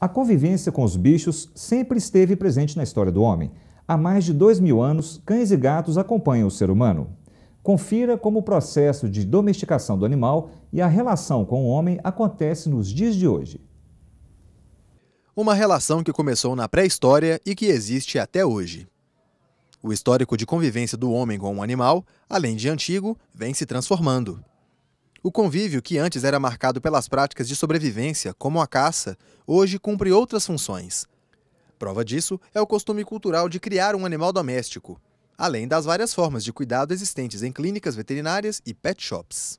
A convivência com os bichos sempre esteve presente na história do homem. Há mais de dois mil anos, cães e gatos acompanham o ser humano. Confira como o processo de domesticação do animal e a relação com o homem acontece nos dias de hoje. Uma relação que começou na pré-história e que existe até hoje. O histórico de convivência do homem com o animal, além de antigo, vem se transformando. O convívio, que antes era marcado pelas práticas de sobrevivência, como a caça, hoje cumpre outras funções. Prova disso é o costume cultural de criar um animal doméstico, além das várias formas de cuidado existentes em clínicas veterinárias e pet shops.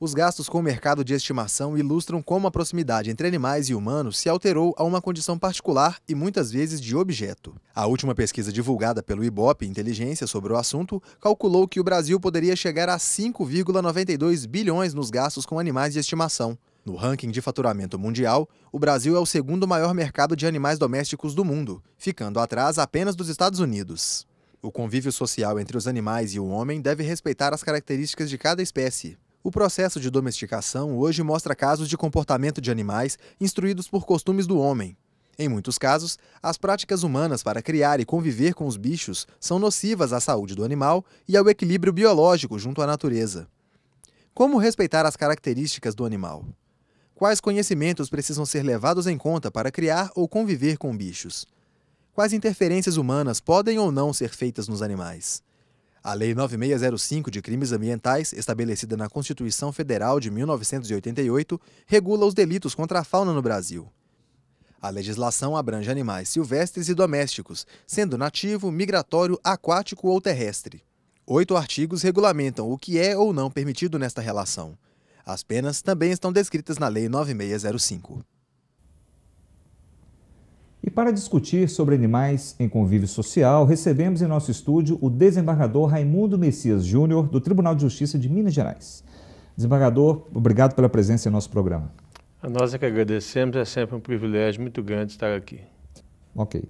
Os gastos com o mercado de estimação ilustram como a proximidade entre animais e humanos se alterou a uma condição particular e muitas vezes de objeto. A última pesquisa divulgada pelo IBOP Inteligência sobre o assunto calculou que o Brasil poderia chegar a 5,92 bilhões nos gastos com animais de estimação. No ranking de faturamento mundial, o Brasil é o segundo maior mercado de animais domésticos do mundo, ficando atrás apenas dos Estados Unidos. O convívio social entre os animais e o homem deve respeitar as características de cada espécie. O processo de domesticação hoje mostra casos de comportamento de animais instruídos por costumes do homem. Em muitos casos, as práticas humanas para criar e conviver com os bichos são nocivas à saúde do animal e ao equilíbrio biológico junto à natureza. Como respeitar as características do animal? Quais conhecimentos precisam ser levados em conta para criar ou conviver com bichos? Quais interferências humanas podem ou não ser feitas nos animais? A Lei 9605 de Crimes Ambientais, estabelecida na Constituição Federal de 1988, regula os delitos contra a fauna no Brasil. A legislação abrange animais silvestres e domésticos, sendo nativo, migratório, aquático ou terrestre. Oito artigos regulamentam o que é ou não permitido nesta relação. As penas também estão descritas na Lei 9605. E para discutir sobre animais em convívio social, recebemos em nosso estúdio o desembargador Raimundo Messias Júnior, do Tribunal de Justiça de Minas Gerais. Desembargador, obrigado pela presença em nosso programa. A nós é que agradecemos, é sempre um privilégio muito grande estar aqui. Ok.